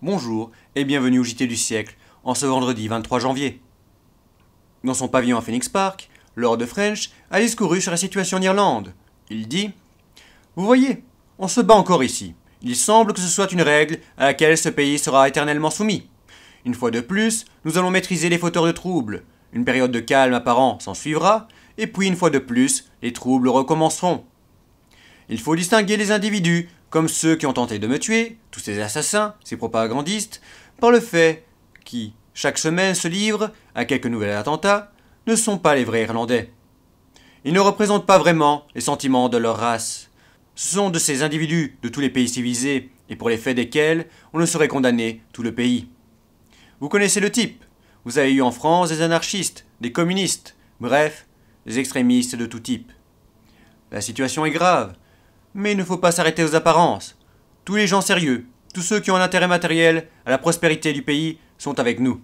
Bonjour et bienvenue au JT du siècle, en ce vendredi 23 janvier. Dans son pavillon à Phoenix Park, Lord French a discouru sur la situation en Irlande. Il dit Vous voyez, on se bat encore ici. Il semble que ce soit une règle à laquelle ce pays sera éternellement soumis. Une fois de plus, nous allons maîtriser les fauteurs de troubles. Une période de calme apparent s'en suivra, et puis une fois de plus, les troubles recommenceront. Il faut distinguer les individus, comme ceux qui ont tenté de me tuer, tous ces assassins, ces propagandistes, par le fait qui, chaque semaine, se livrent à quelques nouvel attentat, ne sont pas les vrais Irlandais. Ils ne représentent pas vraiment les sentiments de leur race. Ce sont de ces individus de tous les pays civilisés, et pour les faits desquels on ne saurait condamner tout le pays. Vous connaissez le type. Vous avez eu en France des anarchistes, des communistes, bref, des extrémistes de tout type. La situation est grave, mais il ne faut pas s'arrêter aux apparences. Tous les gens sérieux, tous ceux qui ont un intérêt matériel à la prospérité du pays sont avec nous.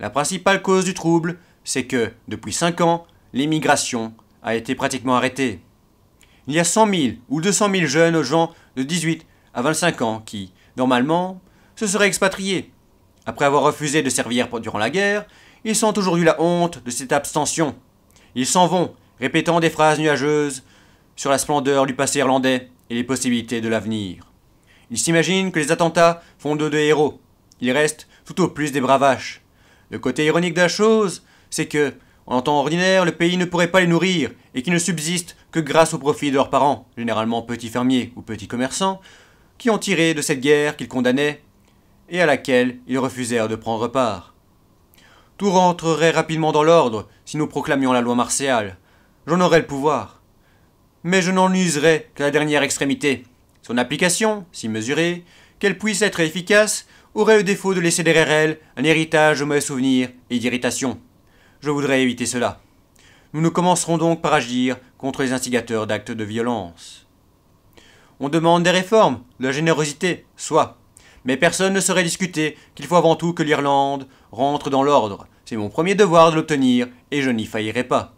La principale cause du trouble, c'est que, depuis 5 ans, l'immigration a été pratiquement arrêtée. Il y a 100 000 ou 200 000 jeunes gens de 18 à 25 ans qui, normalement, se seraient expatriés. Après avoir refusé de servir durant la guerre, ils sentent aujourd'hui la honte de cette abstention. Ils s'en vont, répétant des phrases nuageuses sur la splendeur du passé irlandais et les possibilités de l'avenir. Ils s'imaginent que les attentats font de d'eux des héros. Ils restent tout au plus des bravaches. Le côté ironique de la chose, c'est que, en temps ordinaire, le pays ne pourrait pas les nourrir et qui ne subsistent que grâce au profit de leurs parents, généralement petits fermiers ou petits commerçants, qui ont tiré de cette guerre qu'ils condamnaient et à laquelle ils refusèrent de prendre part. Tout rentrerait rapidement dans l'ordre si nous proclamions la loi martiale. J'en aurais le pouvoir. Mais je n'en userais qu'à la dernière extrémité. Son application, si mesurée, qu'elle puisse être efficace, aurait le défaut de laisser derrière elle un héritage de mauvais souvenirs et d'irritation. Je voudrais éviter cela. Nous nous commencerons donc par agir contre les instigateurs d'actes de violence. On demande des réformes, de la générosité, soit. Mais personne ne saurait discuter qu'il faut avant tout que l'Irlande rentre dans l'ordre. C'est mon premier devoir de l'obtenir, et je n'y faillirai pas.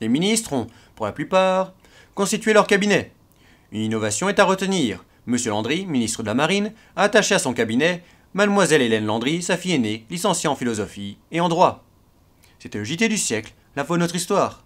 Les ministres ont, pour la plupart, constitué leur cabinet. Une innovation est à retenir. Monsieur Landry, ministre de la Marine, attaché à son cabinet Mademoiselle Hélène Landry, sa fille aînée, licenciée en philosophie et en droit. C'était le JT du siècle, la de notre histoire.